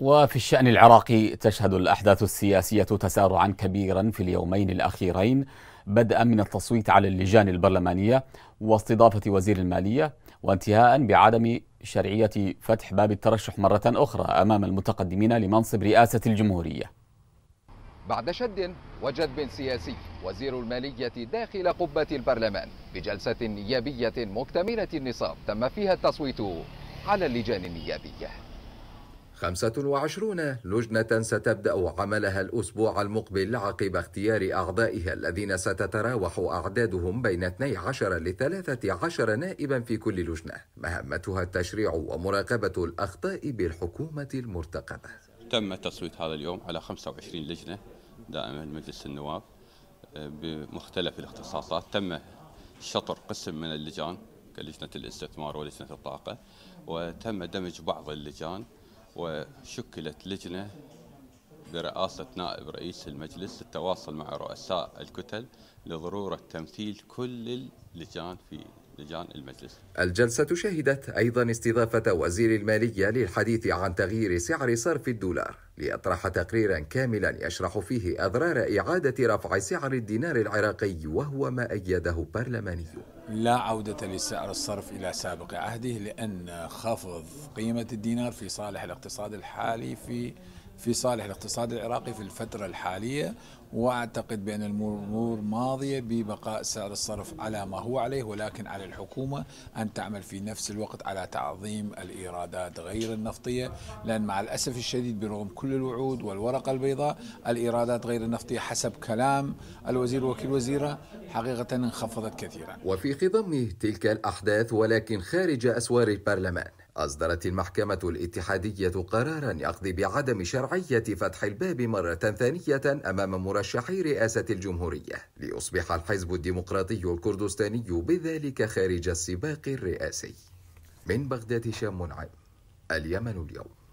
وفي الشأن العراقي تشهد الأحداث السياسية تسارعا كبيرا في اليومين الأخيرين بدءا من التصويت على اللجان البرلمانية واستضافة وزير المالية وانتهاء بعدم شرعية فتح باب الترشح مرة أخرى أمام المتقدمين لمنصب رئاسة الجمهورية بعد شد وجذب سياسي وزير المالية داخل قبة البرلمان بجلسة نيابية مكتملة النصاب تم فيها التصويت على اللجان النيابيه 25 لجنة ستبدأ عملها الأسبوع المقبل عقب اختيار أعضائها الذين ستتراوح أعدادهم بين 12 ل 13 نائبا في كل لجنة مهمتها التشريع ومراقبة الأخطاء بالحكومة المرتقبة تم تصويت هذا اليوم على 25 لجنة دائما مجلس النواب آه، بمختلف الاختصاصات تم شطر قسم من اللجان كلجنة الاستثمار ولجنة الطاقة وتم دمج بعض اللجان وشكلت لجنة برئاسة نائب رئيس المجلس للتواصل مع رؤساء الكتل لضرورة تمثيل كل اللجان في لجان المجلس. الجلسة شهدت أيضا استضافة وزير المالية للحديث عن تغيير سعر صرف الدولار. ليطرح تقريرا كاملا يشرح فيه أضرار إعادة رفع سعر الدينار العراقي وهو ما أيده برلماني لا عودة لسعر الصرف إلى سابق عهده لأن خفض قيمة الدينار في صالح الاقتصاد الحالي في في صالح الاقتصاد العراقي في الفترة الحالية وأعتقد بأن الأمور ماضية ببقاء سعر الصرف على ما هو عليه ولكن على الحكومة أن تعمل في نفس الوقت على تعظيم الإيرادات غير النفطية لأن مع الأسف الشديد برغم كل كل الوعود والورقة البيضاء الإيرادات غير النفطية حسب كلام الوزير وكيل وزيره حقيقة انخفضت كثيرا وفي خضم تلك الأحداث ولكن خارج أسوار البرلمان أصدرت المحكمة الاتحادية قرارا يقضي بعدم شرعية فتح الباب مرة ثانية أمام مرشحي رئاسة الجمهورية ليصبح الحزب الديمقراطي الكردستاني بذلك خارج السباق الرئاسي من بغداد شام منعم اليمن اليوم